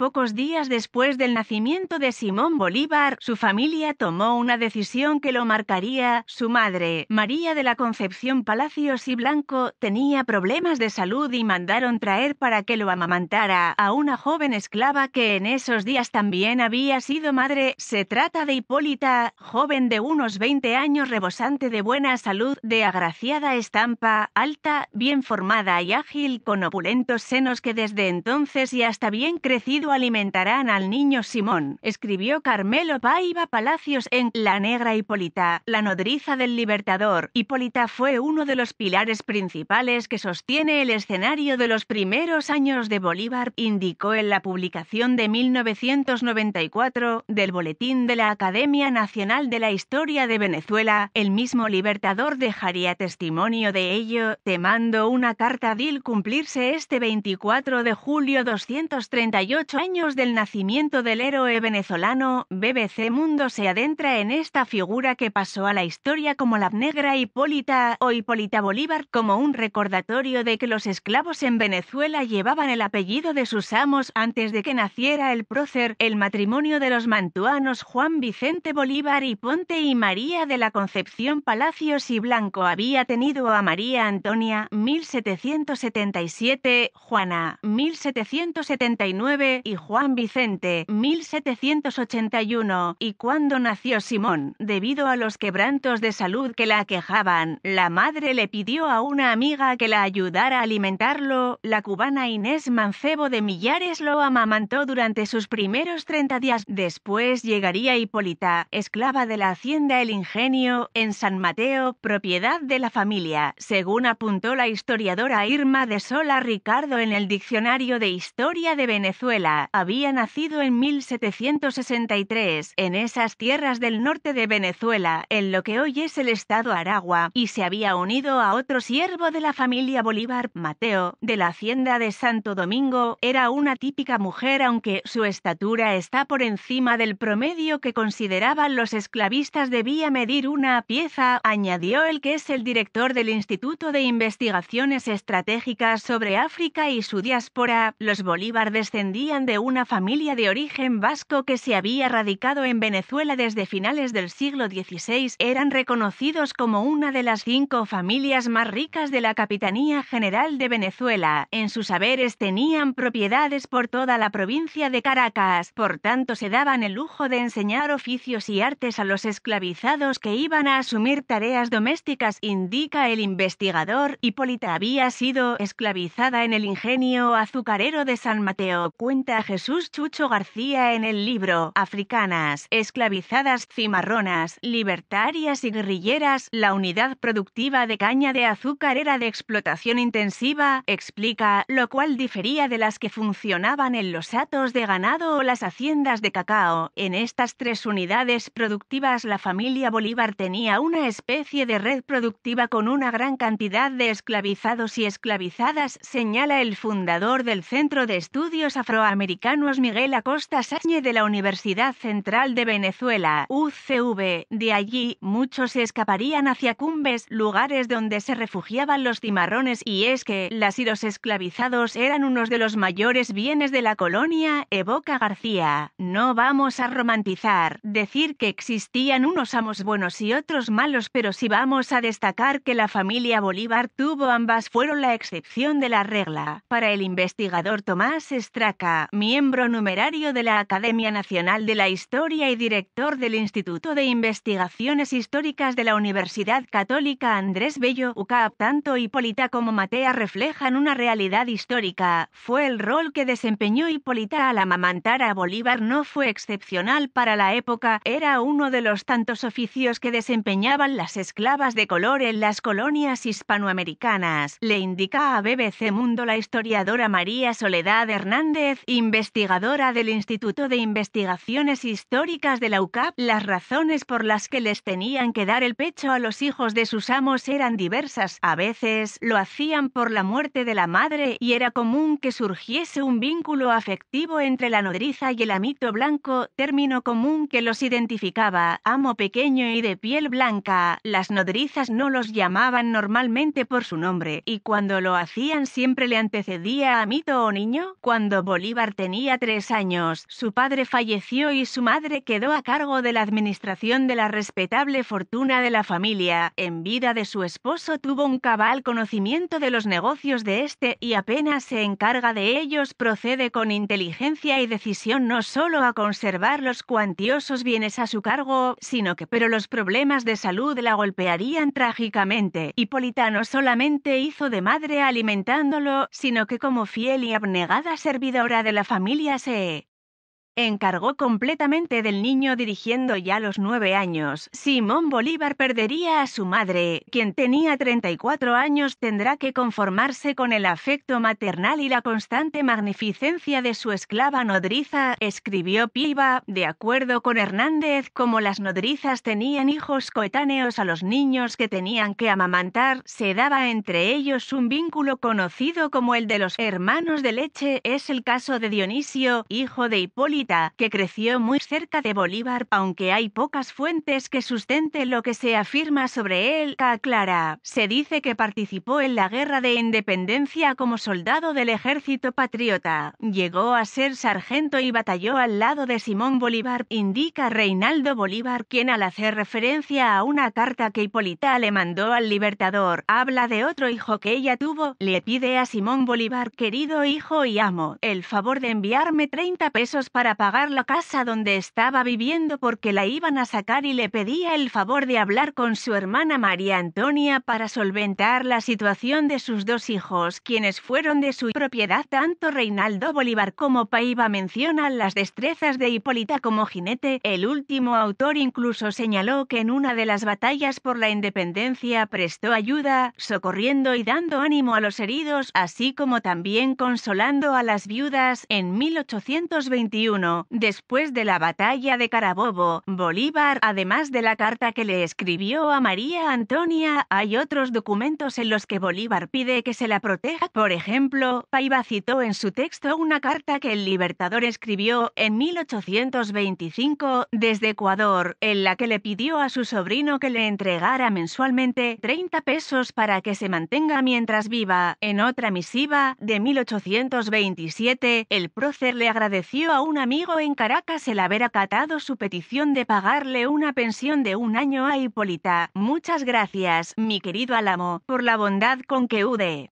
Pocos días después del nacimiento de Simón Bolívar, su familia tomó una decisión que lo marcaría. Su madre, María de la Concepción Palacios y Blanco, tenía problemas de salud y mandaron traer para que lo amamantara a una joven esclava que en esos días también había sido madre. Se trata de Hipólita, joven de unos 20 años, rebosante de buena salud, de agraciada estampa, alta, bien formada y ágil, con opulentos senos que desde entonces y hasta bien crecido alimentarán al niño Simón, escribió Carmelo Paiva Palacios en La Negra Hipólita, la nodriza del Libertador. Hipólita fue uno de los pilares principales que sostiene el escenario de los primeros años de Bolívar, indicó en la publicación de 1994 del Boletín de la Academia Nacional de la Historia de Venezuela. El mismo Libertador dejaría testimonio de ello, te mando una carta DIL cumplirse este 24 de julio 238 años del nacimiento del héroe venezolano, BBC Mundo se adentra en esta figura que pasó a la historia como la negra Hipólita o Hipólita Bolívar como un recordatorio de que los esclavos en Venezuela llevaban el apellido de sus amos antes de que naciera el prócer, el matrimonio de los mantuanos Juan Vicente Bolívar y Ponte y María de la Concepción Palacios y Blanco había tenido a María Antonia 1777, Juana 1779, y Juan Vicente, 1781, y cuando nació Simón, debido a los quebrantos de salud que la aquejaban, la madre le pidió a una amiga que la ayudara a alimentarlo, la cubana Inés Mancebo de Millares lo amamantó durante sus primeros 30 días. Después llegaría Hipólita, esclava de la hacienda El Ingenio, en San Mateo, propiedad de la familia, según apuntó la historiadora Irma de Sola Ricardo en el Diccionario de Historia de Venezuela había nacido en 1763 en esas tierras del norte de Venezuela, en lo que hoy es el estado Aragua, y se había unido a otro siervo de la familia Bolívar, Mateo, de la hacienda de Santo Domingo, era una típica mujer aunque su estatura está por encima del promedio que consideraban los esclavistas debía medir una pieza, añadió el que es el director del Instituto de Investigaciones Estratégicas sobre África y su diáspora, los Bolívar descendían de una familia de origen vasco que se había radicado en Venezuela desde finales del siglo XVI, eran reconocidos como una de las cinco familias más ricas de la Capitanía General de Venezuela. En sus haberes tenían propiedades por toda la provincia de Caracas, por tanto se daban el lujo de enseñar oficios y artes a los esclavizados que iban a asumir tareas domésticas, indica el investigador. Hipólita había sido esclavizada en el ingenio azucarero de San Mateo. Cuenta a Jesús Chucho García en el libro Africanas, esclavizadas, cimarronas, libertarias y guerrilleras, la unidad productiva de caña de azúcar era de explotación intensiva, explica, lo cual difería de las que funcionaban en los atos de ganado o las haciendas de cacao. En estas tres unidades productivas la familia Bolívar tenía una especie de red productiva con una gran cantidad de esclavizados y esclavizadas, señala el fundador del Centro de Estudios Afroamericanos americanos Miguel Acosta Sáñez de la Universidad Central de Venezuela, UCV. De allí, muchos se escaparían hacia cumbes, lugares donde se refugiaban los cimarrones, y es que las los esclavizados eran unos de los mayores bienes de la colonia, evoca García. No vamos a romantizar, decir que existían unos amos buenos y otros malos, pero si vamos a destacar que la familia Bolívar tuvo ambas fueron la excepción de la regla. Para el investigador Tomás Estraca, miembro numerario de la Academia Nacional de la Historia y director del Instituto de Investigaciones Históricas de la Universidad Católica Andrés Bello UCAP. Tanto Hipólita como Matea reflejan una realidad histórica. Fue el rol que desempeñó Hipólita al amamantar a Bolívar no fue excepcional para la época, era uno de los tantos oficios que desempeñaban las esclavas de color en las colonias hispanoamericanas, le indica a BBC Mundo la historiadora María Soledad Hernández y investigadora del Instituto de Investigaciones Históricas de la UCAP, las razones por las que les tenían que dar el pecho a los hijos de sus amos eran diversas. A veces lo hacían por la muerte de la madre y era común que surgiese un vínculo afectivo entre la nodriza y el amito blanco, término común que los identificaba, amo pequeño y de piel blanca. Las nodrizas no los llamaban normalmente por su nombre y cuando lo hacían siempre le antecedía amito o niño. Cuando Bolívar tenía tres años, su padre falleció y su madre quedó a cargo de la administración de la respetable fortuna de la familia. En vida de su esposo tuvo un cabal conocimiento de los negocios de este y apenas se encarga de ellos procede con inteligencia y decisión no solo a conservar los cuantiosos bienes a su cargo, sino que pero los problemas de salud la golpearían trágicamente. Hipólita no solamente hizo de madre alimentándolo, sino que como fiel y abnegada servidora de la la familia se encargó completamente del niño dirigiendo ya los nueve años. Simón Bolívar perdería a su madre, quien tenía 34 años tendrá que conformarse con el afecto maternal y la constante magnificencia de su esclava nodriza, escribió Piva, de acuerdo con Hernández, como las nodrizas tenían hijos coetáneos a los niños que tenían que amamantar, se daba entre ellos un vínculo conocido como el de los hermanos de leche, es el caso de Dionisio, hijo de Hipólito que creció muy cerca de Bolívar, aunque hay pocas fuentes que sustenten lo que se afirma sobre él, aclara. Se dice que participó en la Guerra de Independencia como soldado del ejército patriota. Llegó a ser sargento y batalló al lado de Simón Bolívar, indica Reinaldo Bolívar, quien al hacer referencia a una carta que Hipólita le mandó al libertador, habla de otro hijo que ella tuvo, le pide a Simón Bolívar, querido hijo y amo, el favor de enviarme 30 pesos para pagar la casa donde estaba viviendo porque la iban a sacar y le pedía el favor de hablar con su hermana María Antonia para solventar la situación de sus dos hijos, quienes fueron de su propiedad. Tanto Reinaldo Bolívar como Paiva mencionan las destrezas de Hipólita como jinete. El último autor incluso señaló que en una de las batallas por la independencia prestó ayuda, socorriendo y dando ánimo a los heridos, así como también consolando a las viudas en 1821 después de la batalla de Carabobo, Bolívar, además de la carta que le escribió a María Antonia, hay otros documentos en los que Bolívar pide que se la proteja. Por ejemplo, Paiva citó en su texto una carta que el libertador escribió en 1825 desde Ecuador, en la que le pidió a su sobrino que le entregara mensualmente 30 pesos para que se mantenga mientras viva. En otra misiva de 1827, el prócer le agradeció a una amigo en Caracas el haber acatado su petición de pagarle una pensión de un año a Hipólita. Muchas gracias, mi querido Álamo, por la bondad con que Ude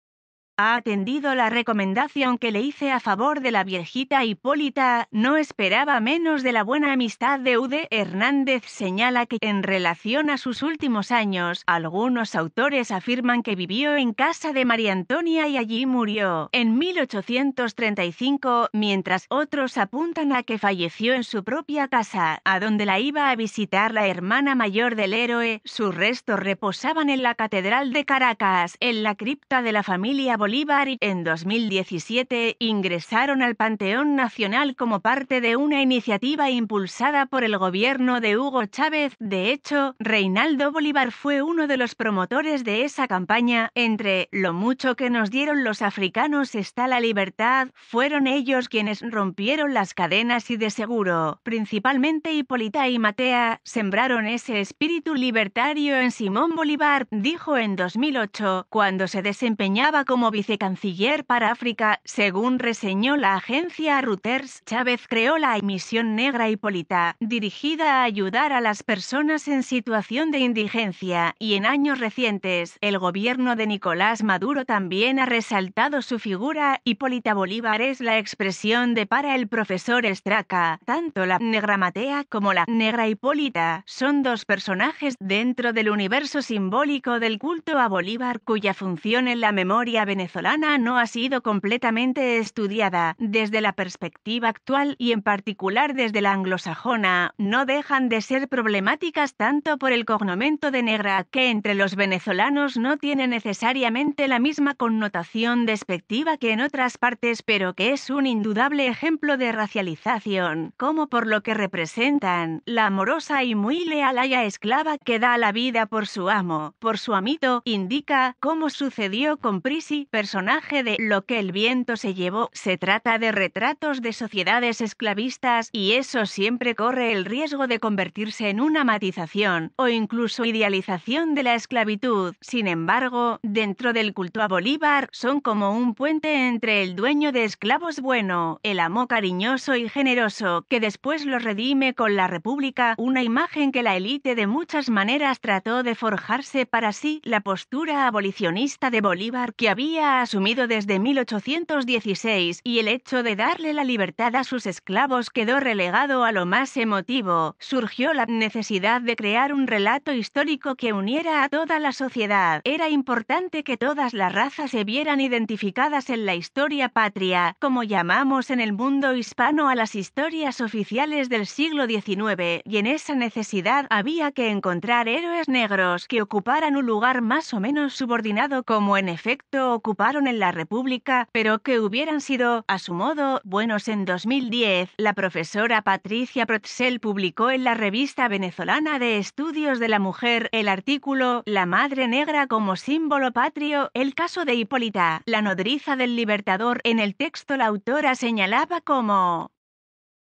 ha atendido la recomendación que le hice a favor de la viejita Hipólita, no esperaba menos de la buena amistad de Ude. Hernández señala que en relación a sus últimos años, algunos autores afirman que vivió en casa de María Antonia y allí murió en 1835, mientras otros apuntan a que falleció en su propia casa, a donde la iba a visitar la hermana mayor del héroe. Sus restos reposaban en la Catedral de Caracas, en la cripta de la familia Bolívar y en 2017 ingresaron al Panteón Nacional como parte de una iniciativa impulsada por el gobierno de Hugo Chávez. De hecho, Reinaldo Bolívar fue uno de los promotores de esa campaña. Entre lo mucho que nos dieron los africanos está la libertad, fueron ellos quienes rompieron las cadenas y de seguro, principalmente Hipólita y Matea, sembraron ese espíritu libertario en Simón Bolívar, dijo en 2008, cuando se desempeñaba como vicecanciller para África, según reseñó la agencia Reuters, Chávez creó la emisión Negra Hipólita, dirigida a ayudar a las personas en situación de indigencia, y en años recientes, el gobierno de Nicolás Maduro también ha resaltado su figura. Hipólita Bolívar es la expresión de para el profesor Estraca, tanto la negra Matea como la negra Hipólita son dos personajes dentro del universo simbólico del culto a Bolívar cuya función en la memoria venezolana venezolana no ha sido completamente estudiada desde la perspectiva actual y en particular desde la anglosajona, no dejan de ser problemáticas tanto por el cognomento de negra que entre los venezolanos no tiene necesariamente la misma connotación despectiva que en otras partes, pero que es un indudable ejemplo de racialización, como por lo que representan, la amorosa y muy leal haya esclava que da la vida por su amo, por su amito, indica cómo sucedió con Prisi, personaje de Lo que el viento se llevó se trata de retratos de sociedades esclavistas y eso siempre corre el riesgo de convertirse en una matización o incluso idealización de la esclavitud. Sin embargo, dentro del culto a Bolívar son como un puente entre el dueño de esclavos bueno, el amo cariñoso y generoso, que después los redime con la República, una imagen que la élite de muchas maneras trató de forjarse para sí la postura abolicionista de Bolívar que había asumido desde 1816 y el hecho de darle la libertad a sus esclavos quedó relegado a lo más emotivo. Surgió la necesidad de crear un relato histórico que uniera a toda la sociedad. Era importante que todas las razas se vieran identificadas en la historia patria, como llamamos en el mundo hispano a las historias oficiales del siglo XIX, y en esa necesidad había que encontrar héroes negros que ocuparan un lugar más o menos subordinado como en efecto en la República, pero que hubieran sido, a su modo, buenos en 2010, la profesora Patricia Protzel publicó en la revista venezolana de Estudios de la Mujer el artículo La Madre Negra como símbolo patrio, el caso de Hipólita, la nodriza del libertador. En el texto la autora señalaba como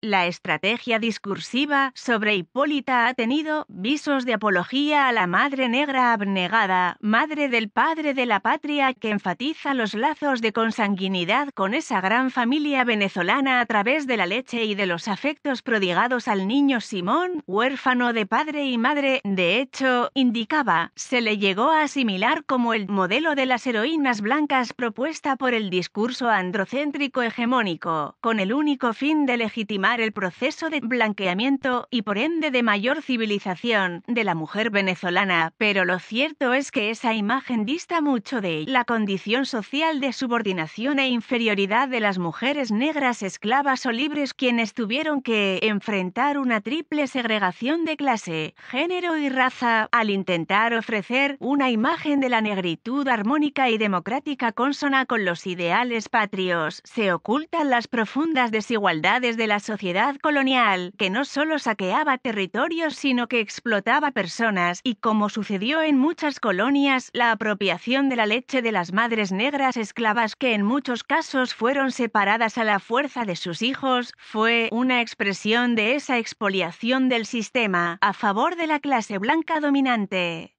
la estrategia discursiva sobre Hipólita ha tenido visos de apología a la madre negra abnegada, madre del padre de la patria que enfatiza los lazos de consanguinidad con esa gran familia venezolana a través de la leche y de los afectos prodigados al niño Simón, huérfano de padre y madre. De hecho, indicaba, se le llegó a asimilar como el modelo de las heroínas blancas propuesta por el discurso androcéntrico hegemónico, con el único fin de legitimar el proceso de blanqueamiento y por ende de mayor civilización de la mujer venezolana, pero lo cierto es que esa imagen dista mucho de la condición social de subordinación e inferioridad de las mujeres negras esclavas o libres quienes tuvieron que enfrentar una triple segregación de clase, género y raza al intentar ofrecer una imagen de la negritud armónica y democrática consona con los ideales patrios. Se ocultan las profundas desigualdades de la sociedad colonial que no solo saqueaba territorios, sino que explotaba personas, y como sucedió en muchas colonias, la apropiación de la leche de las madres negras esclavas que en muchos casos fueron separadas a la fuerza de sus hijos, fue una expresión de esa expoliación del sistema a favor de la clase blanca dominante.